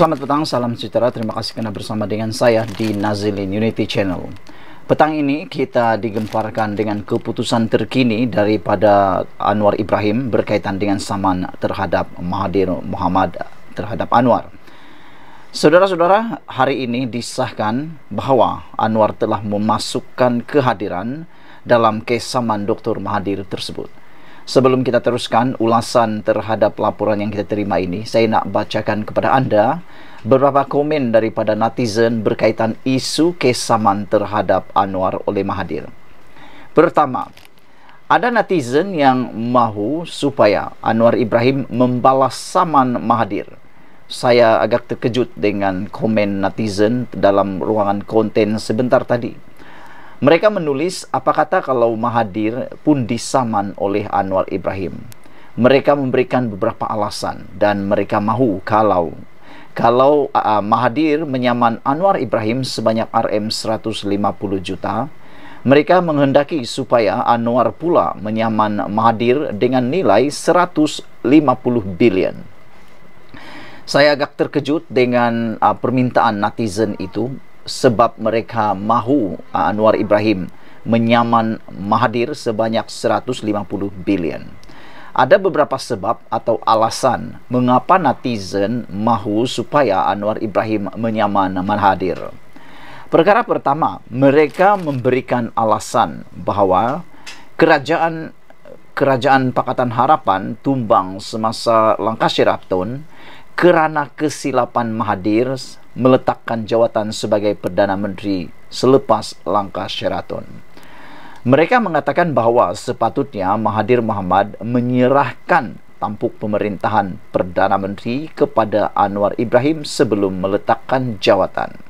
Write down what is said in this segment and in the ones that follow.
Selamat petang, salam sejahtera. Terima kasih kerana bersama dengan saya di Nazilin Unity Channel. Petang ini kita digemparkan dengan keputusan terkini daripada Anwar Ibrahim berkaitan dengan saman terhadap Mahathir Muhammad terhadap Anwar. Saudara-saudara, hari ini disahkan bahawa Anwar telah memasukkan kehadiran dalam kes saman Dr. Mahathir tersebut. Sebelum kita teruskan ulasan terhadap laporan yang kita terima ini, saya nak bacakan kepada anda beberapa komen daripada netizen berkaitan isu kes saman terhadap Anwar oleh Mahathir. Pertama, ada netizen yang mahu supaya Anwar Ibrahim membalas saman Mahathir. Saya agak terkejut dengan komen netizen dalam ruangan konten sebentar tadi. Mereka menulis apa kata kalau Mahadir pun disaman oleh Anwar Ibrahim. Mereka memberikan beberapa alasan dan mereka mahu kalau kalau uh, Mahathir menyaman Anwar Ibrahim sebanyak RM150 juta, mereka menghendaki supaya Anwar pula menyaman Mahadir dengan nilai 150 bilion. Saya agak terkejut dengan uh, permintaan netizen itu sebab mereka mahu ah, Anwar Ibrahim menyaman Mahathir sebanyak 150 bilion. Ada beberapa sebab atau alasan mengapa netizen mahu supaya Anwar Ibrahim menyaman Mahathir. Perkara pertama, mereka memberikan alasan bahawa kerajaan kerajaan Pakatan Harapan tumbang semasa Langkah Syiraton kerana kesilapan Mahathir meletakkan jawatan sebagai Perdana Menteri selepas langkah Sheraton. Mereka mengatakan bahawa sepatutnya Mahathir Mohamad menyerahkan tampuk pemerintahan Perdana Menteri kepada Anwar Ibrahim sebelum meletakkan jawatan.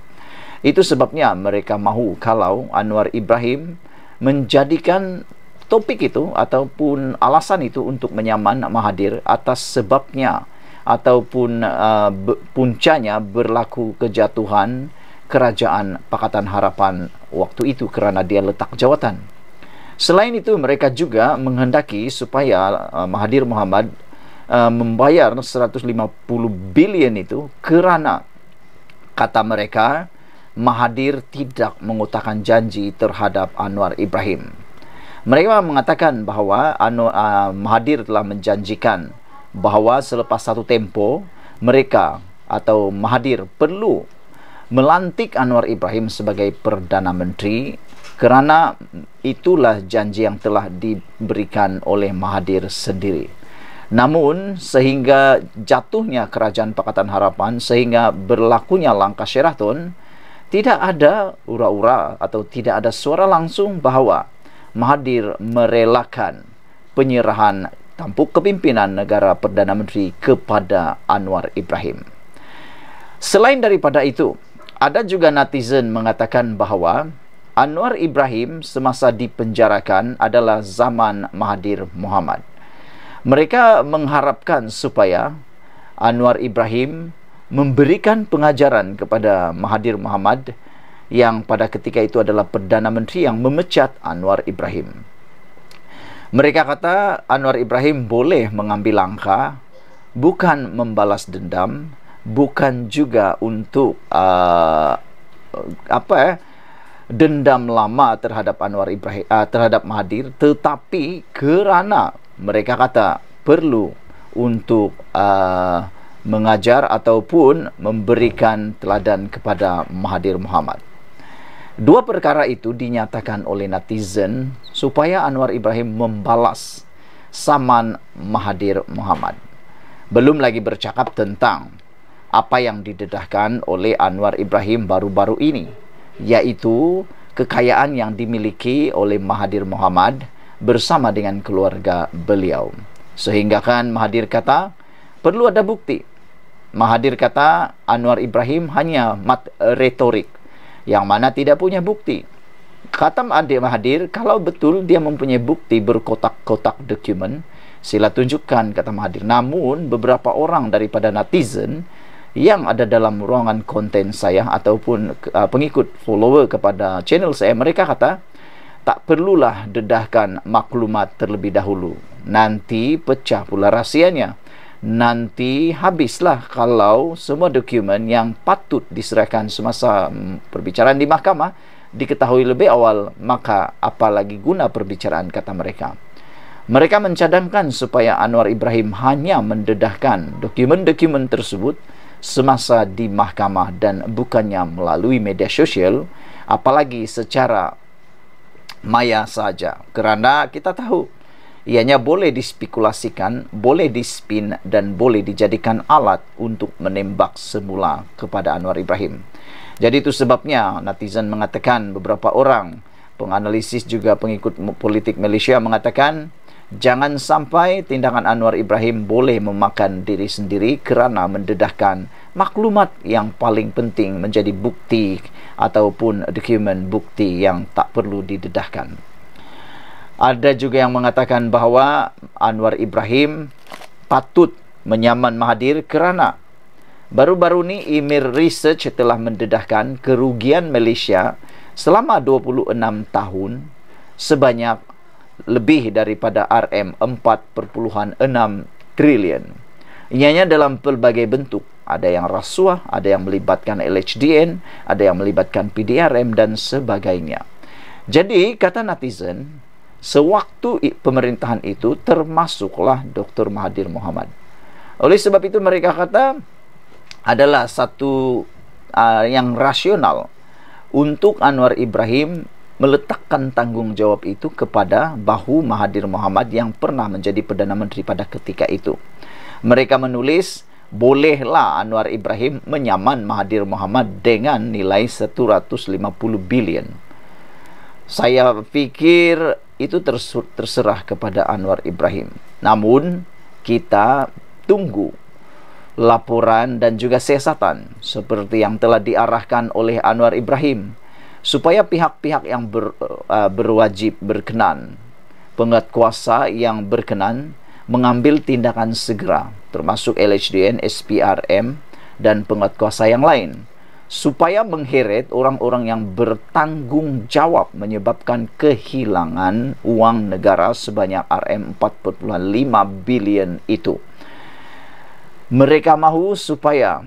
Itu sebabnya mereka mahu kalau Anwar Ibrahim menjadikan topik itu ataupun alasan itu untuk menyaman Mahathir atas sebabnya ataupun uh, puncanya berlaku kejatuhan kerajaan Pakatan Harapan waktu itu kerana dia letak jawatan. Selain itu mereka juga menghendaki supaya uh, Mahathir Muhammad uh, membayar 150 bilion itu kerana kata mereka Mahathir tidak mengutakan janji terhadap Anwar Ibrahim. Mereka mengatakan bahawa Anwar uh, Mahathir telah menjanjikan bahawa selepas satu tempo mereka atau Mahathir perlu melantik Anwar Ibrahim sebagai Perdana Menteri kerana itulah janji yang telah diberikan oleh Mahathir sendiri. Namun sehingga jatuhnya Kerajaan Pakatan Harapan sehingga berlakunya langkah Sheraton tidak ada ura-ura atau tidak ada suara langsung bahawa Mahathir merelakan penyerahan tampuk kepimpinan negara Perdana Menteri kepada Anwar Ibrahim. Selain daripada itu, ada juga netizen mengatakan bahawa Anwar Ibrahim semasa dipenjarakan adalah zaman Mahathir Muhammad. Mereka mengharapkan supaya Anwar Ibrahim memberikan pengajaran kepada Mahathir Muhammad yang pada ketika itu adalah Perdana Menteri yang memecat Anwar Ibrahim. Mereka kata Anwar Ibrahim boleh mengambil langkah bukan membalas dendam, bukan juga untuk uh, apa ya? dendam lama terhadap Anwar Ibrahim uh, terhadap Mahathir tetapi kerana mereka kata perlu untuk uh, mengajar ataupun memberikan teladan kepada Mahathir Muhammad Dua perkara itu dinyatakan oleh netizen supaya Anwar Ibrahim membalas saman Mahadir Muhammad. Belum lagi bercakap tentang apa yang didedahkan oleh Anwar Ibrahim baru-baru ini, yaitu kekayaan yang dimiliki oleh Mahadir Muhammad bersama dengan keluarga beliau. Sehingga kan Mahathir kata, perlu ada bukti. Mahadir kata Anwar Ibrahim hanya mat retorik yang mana tidak punya bukti. Kata Adi Mahadir, kalau betul dia mempunyai bukti berkotak-kotak dokumen, sila tunjukkan kata Mahadir. Namun beberapa orang daripada netizen yang ada dalam ruangan konten saya ataupun uh, pengikut follower kepada channel saya, mereka kata tak perlulah dedahkan maklumat terlebih dahulu. Nanti pecah pula rahsianya nanti habislah kalau semua dokumen yang patut diserahkan semasa mm, perbicaraan di mahkamah diketahui lebih awal maka apalagi guna perbicaraan kata mereka mereka mencadangkan supaya Anwar Ibrahim hanya mendedahkan dokumen-dokumen tersebut semasa di mahkamah dan bukannya melalui media sosial apalagi secara maya saja kerana kita tahu ianya boleh dispekulasikan, boleh dispin dan boleh dijadikan alat untuk menembak semula kepada Anwar Ibrahim. Jadi itu sebabnya netizen mengatakan beberapa orang penganalisis juga pengikut politik Malaysia mengatakan jangan sampai tindakan Anwar Ibrahim boleh memakan diri sendiri kerana mendedahkan maklumat yang paling penting menjadi bukti ataupun dokumen bukti yang tak perlu didedahkan ada juga yang mengatakan bahawa Anwar Ibrahim patut menyaman Mahathir kerana baru-baru ni Emir Research telah mendedahkan kerugian Malaysia selama 26 tahun sebanyak lebih daripada RM4.6 trilion. Ianya dalam pelbagai bentuk. Ada yang rasuah, ada yang melibatkan LHDN, ada yang melibatkan PDRM dan sebagainya. Jadi, kata netizen, sewaktu pemerintahan itu termasuklah Dr. Mahathir Muhammad. Oleh sebab itu mereka kata adalah satu uh, yang rasional untuk Anwar Ibrahim meletakkan tanggung jawab itu kepada bahu Mahathir Muhammad yang pernah menjadi Perdana Menteri pada ketika itu. Mereka menulis bolehlah Anwar Ibrahim menyaman Mahathir Muhammad dengan nilai 150 bilion. Saya fikir itu terserah kepada Anwar Ibrahim. Namun kita tunggu laporan dan juga sesatan seperti yang telah diarahkan oleh Anwar Ibrahim supaya pihak-pihak yang ber, uh, berwajib berkenan penguat kuasa yang berkenan mengambil tindakan segera termasuk LHDN, SPRM dan penguat kuasa yang lain supaya mengheret orang-orang yang bertanggungjawab menyebabkan kehilangan wang negara sebanyak RM4.5 bilion itu. Mereka mahu supaya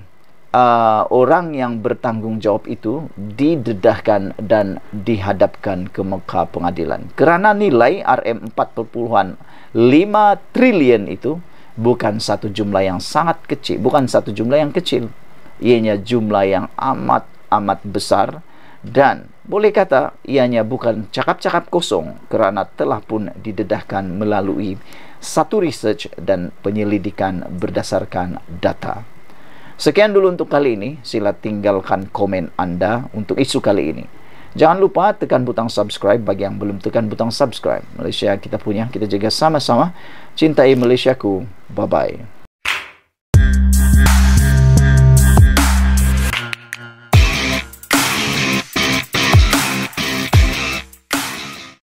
uh, orang yang bertanggungjawab itu didedahkan dan dihadapkan ke muka pengadilan. Kerana nilai RM4.5 trilion itu bukan satu jumlah yang sangat kecil, bukan satu jumlah yang kecil, ianya jumlah yang amat amat besar dan boleh kata ianya bukan cakap-cakap kosong kerana telah pun didedahkan melalui satu research dan penyelidikan berdasarkan data. Sekian dulu untuk kali ini, sila tinggalkan komen anda untuk isu kali ini. Jangan lupa tekan butang subscribe bagi yang belum tekan butang subscribe. Malaysia kita punya, kita jaga sama-sama. Cintai Malaysiaku. Bye-bye.